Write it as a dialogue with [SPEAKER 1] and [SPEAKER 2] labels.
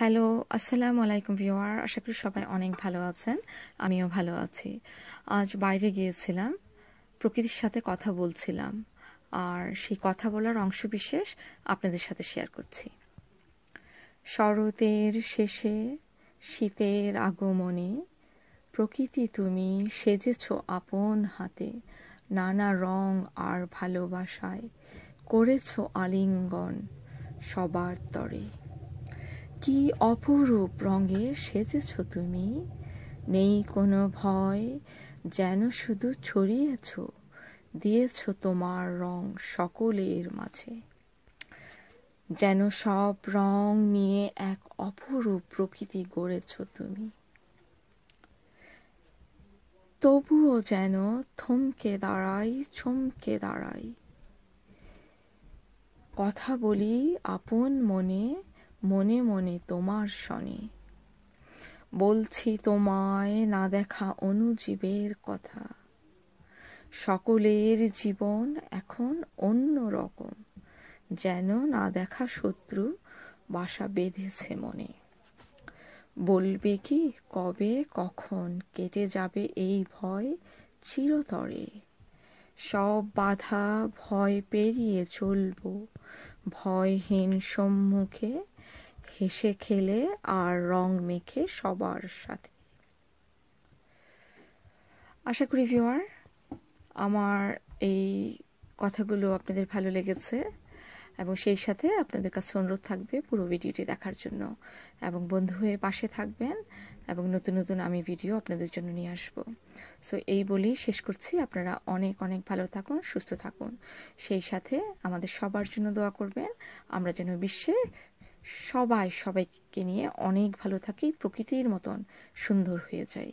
[SPEAKER 1] hello আসসালামু আলাইকুম ভিওয়ার আশা করি সবাই অনেক ভালো আছেন আমিও ভালো আছি আজ বাইরে গিয়েছিলাম প্রকৃতির সাথে কথা বলছিলাম আর সেই কথা বলার অংশ বিশেষ আপনাদের সাথে শেয়ার করছি শরতের শেষে শীতের আগমনে প্রকৃতি তুমি সেজেছ আপন হাতে নানা রং আর ভালোবাসায় করেছ আলিঙ্গন সবার তরে কি অপরূপ রঙে সেজেছ তুমি নেই কোনো ভয় যেন শুধু ছড়িয়েছ দিয়েছ তোমার রং সকলের মাঝে যেন সব রং নিয়ে এক অপরূপ প্রকৃতি গড়েছ তুমি তবুও যেন থমকে দাঁড়াই চমকে দাঁড়াই কথা বলি আপন মনে মনে মনে তোমার শনি বলছি তোমায় না দেখা অনুজীবের কথা সকলের জীবন এখন অন্য রকম যেন না দেখা শত্রু বাসা বেঁধেছে মনে বলবে কি কবে কখন কেটে যাবে এই ভয় চিরতরে সব বাধা ভয় পেরিয়ে চলব ভয়হীন সম্মুখে হেসে খেলে আর রং মেখে সবার সাথে আশা করি ভিওয়ার আমার এই কথাগুলো আপনাদের ভালো লেগেছে এবং সেই সাথে আপনাদের কাছে অনুরোধ থাকবে পুরো ভিডিওটি দেখার জন্য এবং বন্ধু হয়ে পাশে থাকবেন এবং নতুন নতুন আমি ভিডিও আপনাদের জন্য নিয়ে আসব সো এই বলেই শেষ করছি আপনারা অনেক অনেক ভালো থাকুন সুস্থ থাকুন সেই সাথে আমাদের সবার জন্য দোয়া করবেন আমরা যেন বিশ্বে সবাই সবাইকে নিয়ে অনেক ভালো থাকি প্রকৃতির মতন সুন্দর হয়ে যায়